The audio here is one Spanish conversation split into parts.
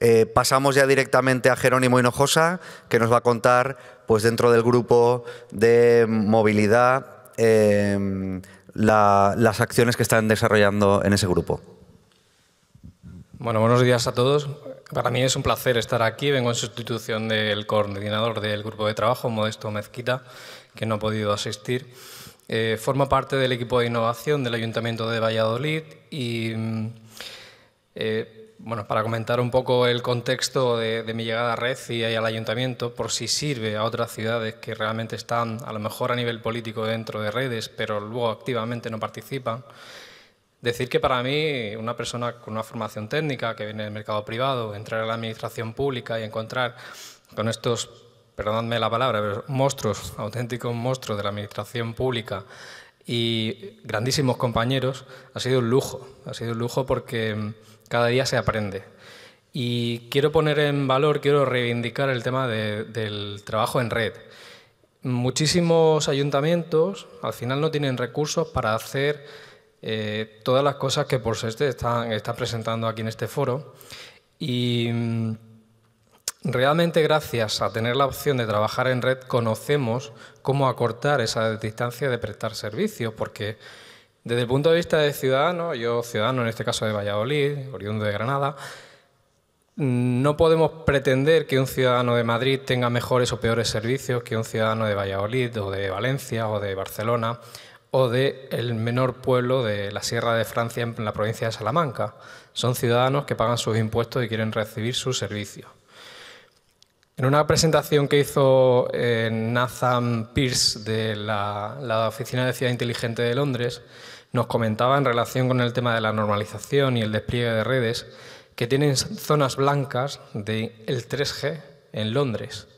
Eh, pasamos ya directamente a Jerónimo Hinojosa, que nos va a contar, pues dentro del grupo de movilidad, em, las acciones que están desarrollando en ese grupo. Bueno, buenos días a todos. Para mí es un placer estar aquí. Vengo en sustitución del coordinador del grupo de trabajo, Modesto Mezquita, que no ha podido asistir. Eh, forma parte del equipo de innovación del Ayuntamiento de Valladolid y mm, eh, bueno, para comentar un poco el contexto de, mi llegada a Red y al ayuntamiento, por si sirve a otras ciudades que realmente están a lo mejor a nivel político dentro de redes, pero luego activamente no participan. Decir que para mí, una persona con una formación técnica que viene del mercado privado, entrar a la administración pública y encontrar con estos, perdonadme la palabra, pero monstruos, auténticos monstruos de la administración pública y grandísimos compañeros, ha sido un lujo. Ha sido un lujo porque cada día se aprende. Y quiero poner en valor, quiero reivindicar el tema del trabajo en red. Muchísimos ayuntamientos al final no tienen recursos para hacer eh, todas las cosas que por suerte están, presentando aquí en este foro. Y mm, realmente gracias a tener la opción de trabajar en red conocemos cómo acortar esa distancia de prestar servicios, porque desde el punto de vista de ciudadano, yo ciudadano en este caso de Valladolid, oriundo de Granada, no podemos pretender que un ciudadano de Madrid tenga mejores o peores servicios que un ciudadano de Valladolid o de Valencia o de Barcelona o de el menor pueblo de la Sierra de Francia en la provincia de Salamanca. Son ciudadanos que pagan sus impuestos y quieren recibir sus servicios. En una presentación que hizo eh, Nathan Pierce de la, Oficina de Ciudad Inteligente de Londres, nos comentaba en relación con el tema de la normalización y el despliegue de redes que tienen zonas blancas del 3G en Londres.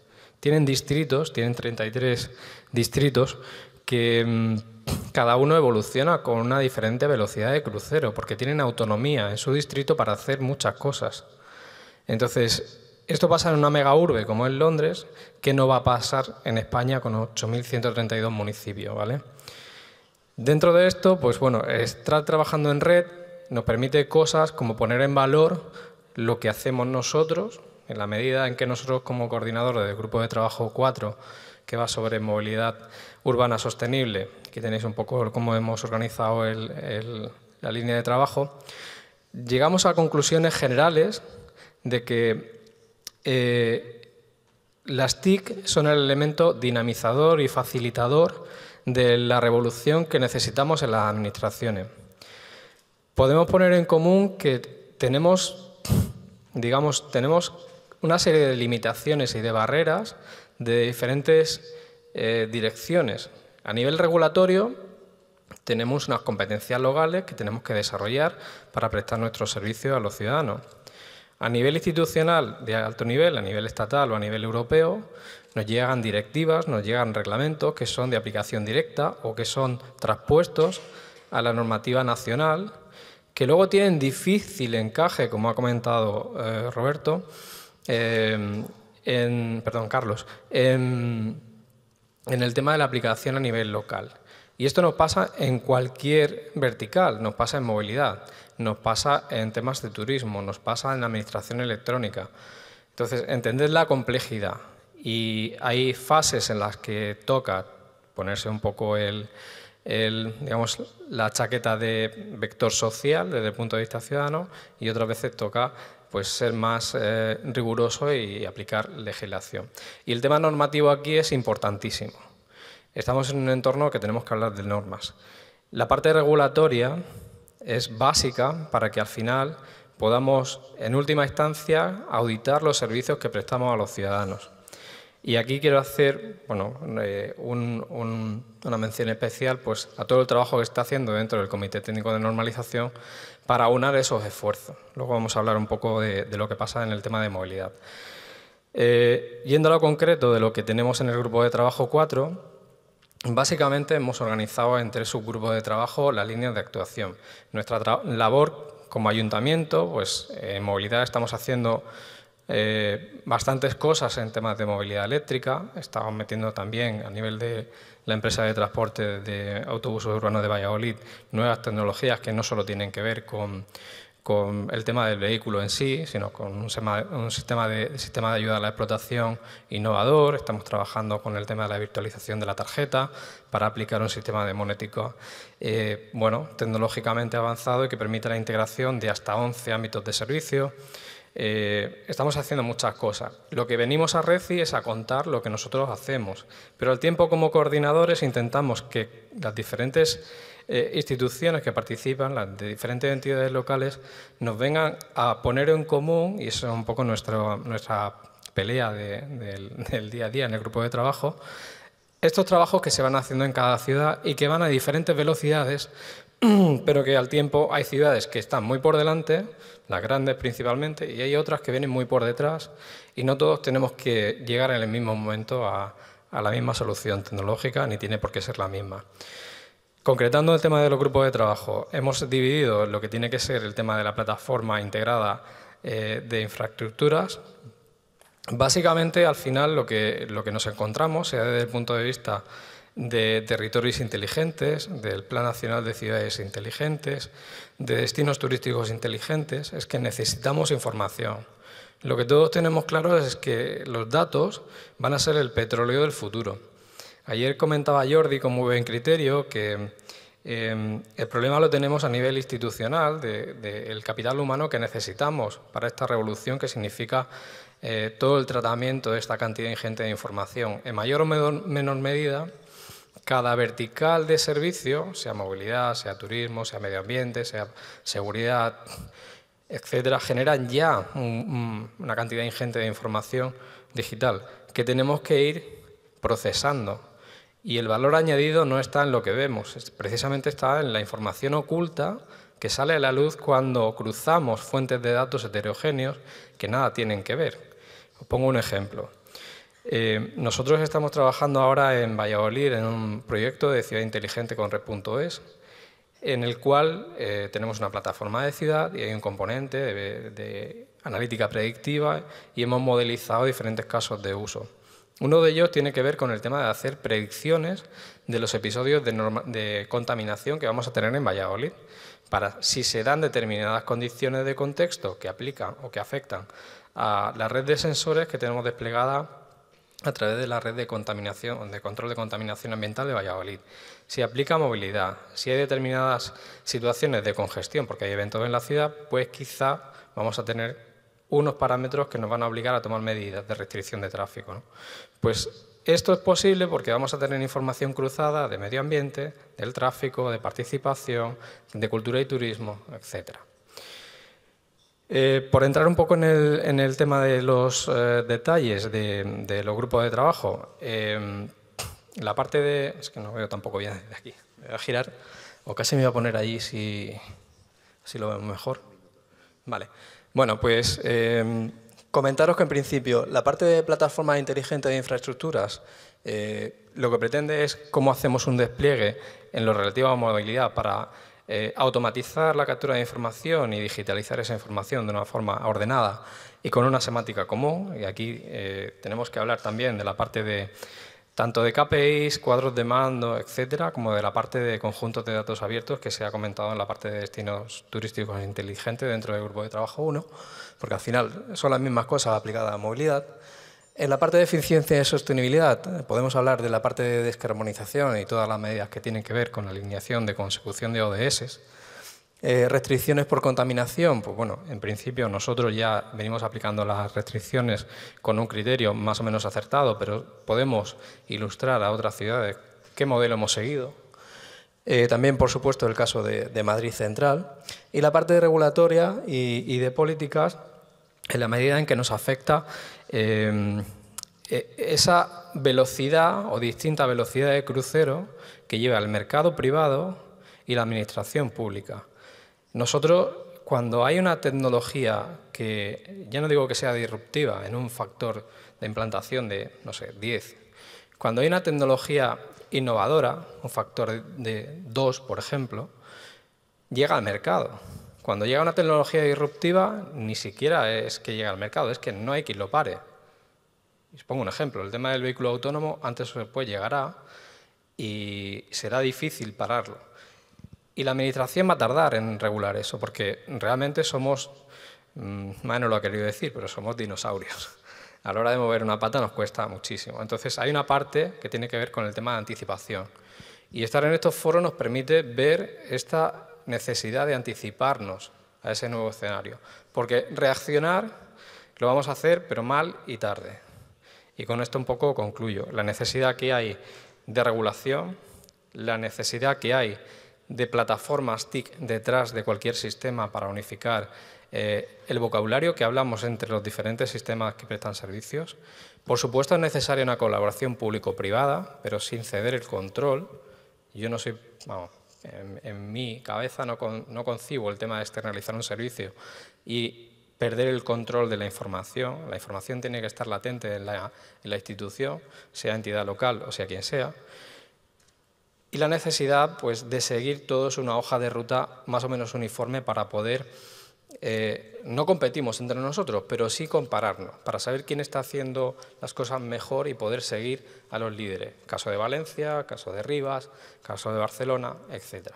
Tienen distritos, tienen 33 distritos que mm, cada uno evoluciona con una diferente velocidad de crucero, porque tienen autonomía en su distrito para hacer muchas cosas. Entonces, esto pasa en una mega urbe como es Londres, que no va a pasar en España con 8.132 municipios, ¿vale? Dentro de esto, pues bueno, estar trabajando en red nos permite cosas como poner en valor lo que hacemos nosotros, en la medida en que nosotros como coordinadores del grupo de trabajo 4, que va sobre movilidad urbana sostenible, aquí tenéis un poco cómo hemos organizado la línea de trabajo, llegamos a conclusiones generales de que eh, las TIC son el elemento dinamizador y facilitador de la revolución que necesitamos en las administraciones. Podemos poner en común que tenemos, digamos, tenemos una serie de limitaciones y de barreras de diferentes eh, direcciones. A nivel regulatorio, tenemos unas competencias locales que tenemos que desarrollar para prestar nuestros servicios a los ciudadanos. A nivel institucional, de alto nivel, a nivel estatal o a nivel europeo, nos llegan directivas, nos llegan reglamentos que son de aplicación directa o que son traspuestos a la normativa nacional, que luego tienen difícil encaje, como ha comentado eh, Roberto, eh, en, perdón, Carlos, en el tema de la aplicación a nivel local. Y esto nos pasa en cualquier vertical, nos pasa en movilidad, nos pasa en temas de turismo, nos pasa en administración electrónica. Entonces, entender la complejidad. Y hay fases en las que toca ponerse un poco el, digamos, la chaqueta de vector social desde el punto de vista ciudadano y otras veces toca pues, ser más eh, riguroso y aplicar legislación. Y el tema normativo aquí es importantísimo. Estamos en un entorno que tenemos que hablar de normas. La parte regulatoria es básica para que al final podamos, en última instancia, auditar los servicios que prestamos a los ciudadanos. Y aquí quiero hacer bueno, eh, una mención especial pues, a todo el trabajo que está haciendo dentro del Comité Técnico de Normalización para aunar esos esfuerzos. Luego vamos a hablar un poco de, lo que pasa en el tema de movilidad. Eh, yendo a lo concreto de lo que tenemos en el grupo de trabajo 4, Básicamente hemos organizado entre subgrupos de trabajo las líneas de actuación. Nuestra labor como ayuntamiento, pues en movilidad estamos haciendo eh, bastantes cosas en temas de movilidad eléctrica. Estamos metiendo también a nivel de la empresa de transporte de autobuses urbanos de Valladolid nuevas tecnologías que no solo tienen que ver con con el tema del vehículo en sí, sino con un, sistema, de, sistema de ayuda a la explotación innovador. Estamos trabajando con el tema de la virtualización de la tarjeta para aplicar un sistema de monético eh, bueno, tecnológicamente avanzado y que permite la integración de hasta 11 ámbitos de servicio eh, estamos haciendo muchas cosas. Lo que venimos a Reci es a contar lo que nosotros hacemos, pero al tiempo como coordinadores intentamos que las diferentes eh, instituciones que participan, las de diferentes entidades locales, nos vengan a poner en común, y eso es un poco nuestro, nuestra pelea del, del día a día en el grupo de trabajo, estos trabajos que se van haciendo en cada ciudad y que van a diferentes velocidades, pero que al tiempo hay ciudades que están muy por delante, las grandes principalmente, y hay otras que vienen muy por detrás, y no todos tenemos que llegar en el mismo momento a, la misma solución tecnológica, ni tiene por qué ser la misma. Concretando el tema de los grupos de trabajo, hemos dividido lo que tiene que ser el tema de la plataforma integrada eh, de infraestructuras. Básicamente, al final, lo que, lo que nos encontramos, sea desde el punto de vista de territorios inteligentes, del Plan Nacional de Ciudades Inteligentes, de destinos turísticos inteligentes, es que necesitamos información. Lo que todos tenemos claro es que los datos van a ser el petróleo del futuro. Ayer comentaba Jordi con muy buen criterio que em, el problema lo tenemos a nivel institucional del capital humano que necesitamos para esta revolución que significa eh, todo el tratamiento de esta cantidad ingente de información. En mayor o menor medida, cada vertical de servicio, sea movilidad, sea turismo, sea medio ambiente, sea seguridad, etcétera, generan ya una cantidad ingente de información digital que tenemos que ir procesando. Y el valor añadido no está en lo que vemos, precisamente está en la información oculta que sale a la luz cuando cruzamos fuentes de datos heterogéneos que nada tienen que ver. Os pongo un ejemplo. Eh, nosotros estamos trabajando ahora en Valladolid en un proyecto de ciudad inteligente con Red.es, en el cual eh, tenemos una plataforma de ciudad y hay un componente de, analítica predictiva y hemos modelizado diferentes casos de uso. Uno de ellos tiene que ver con el tema de hacer predicciones de los episodios de, de, contaminación que vamos a tener en Valladolid, para si se dan determinadas condiciones de contexto que aplican o que afectan a la red de sensores que tenemos desplegada a través de la red de, contaminación, de control de contaminación ambiental de Valladolid. Si aplica movilidad, si hay determinadas situaciones de congestión, porque hay eventos en la ciudad, pues quizá vamos a tener unos parámetros que nos van a obligar a tomar medidas de restricción de tráfico. Pues esto es posible porque vamos a tener información cruzada de medio ambiente, del tráfico, de participación, de cultura y turismo, etcétera. Eh, por entrar un poco en el, tema de los eh, detalles de, los grupos de trabajo, em, la parte de... Es que no veo tampoco bien desde aquí. Me voy a girar, o casi me voy a poner allí si, si lo veo mejor. Vale. Bueno, pues em, comentaros que en principio la parte de plataformas inteligentes de infraestructuras eh, lo que pretende es cómo hacemos un despliegue en lo relativo a movilidad para eh, automatizar la captura de información y digitalizar esa información de una forma ordenada y con una semántica común, y aquí eh, tenemos que hablar también de la parte de tanto de KPIs, cuadros de mando, etcétera, como de la parte de conjuntos de datos abiertos que se ha comentado en la parte de destinos turísticos inteligentes dentro del grupo de trabajo 1, porque al final son las mismas cosas aplicadas a movilidad, en la parte de eficiencia y sostenibilidad eh, podemos hablar de la parte de descarbonización y todas las medidas que tienen que ver con la alineación de consecución de ODS. Eh, restricciones por contaminación, pues bueno, en principio nosotros ya venimos aplicando las restricciones con un criterio más o menos acertado, pero podemos ilustrar a otras ciudades qué modelo hemos seguido. Eh, también, por supuesto, el caso de, Madrid Central. Y la parte de regulatoria y de políticas, en la medida en que nos afecta em, e, esa velocidad o distinta velocidad de crucero que lleva el mercado privado y la administración pública. Nosotros, cuando hay una tecnología que, ya no digo que sea disruptiva en un factor de implantación de, no sé, 10, cuando hay una tecnología innovadora, un factor de 2, por ejemplo, llega al mercado. Cuando llega una tecnología disruptiva, ni siquiera es que llega al mercado, es que no hay quien lo pare. Y os pongo un ejemplo, el tema del vehículo autónomo antes o después llegará y será difícil pararlo. Y la Administración va a tardar en regular eso, porque realmente somos, mm, no lo ha querido decir, pero somos dinosaurios. A la hora de mover una pata nos cuesta muchísimo. Entonces hay una parte que tiene que ver con el tema de anticipación. Y estar en estos foros nos permite ver esta necesidad de anticiparnos a ese nuevo escenario. Porque reaccionar lo vamos a hacer, pero mal y tarde. Y con esto un poco concluyo. La necesidad que hay de regulación, la necesidad que hay de plataformas TIC detrás de cualquier sistema para unificar eh, el vocabulario que hablamos entre los diferentes sistemas que prestan servicios. Por supuesto es necesaria una colaboración público-privada, pero sin ceder el control. Yo no soy, vamos, en, mi cabeza no, concibo el tema de externalizar un servicio y perder el control de la información. La información tiene que estar latente en la, en la, institución, sea entidad local o sea quien sea. Y la necesidad pues, de seguir todos una hoja de ruta más o menos uniforme para poder eh, no competimos entre nosotros, pero sí compararnos, para saber quién está haciendo las cosas mejor y poder seguir a los líderes. Caso de Valencia, caso de Rivas, caso de Barcelona, etc.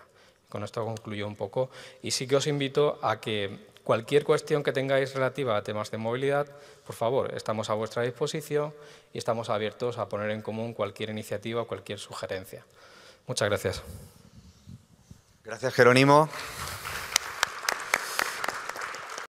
Con esto concluyo un poco y sí que os invito a que cualquier cuestión que tengáis relativa a temas de movilidad, por favor, estamos a vuestra disposición y estamos abiertos a poner en común cualquier iniciativa o cualquier sugerencia. Muchas gracias. Gracias, Jerónimo.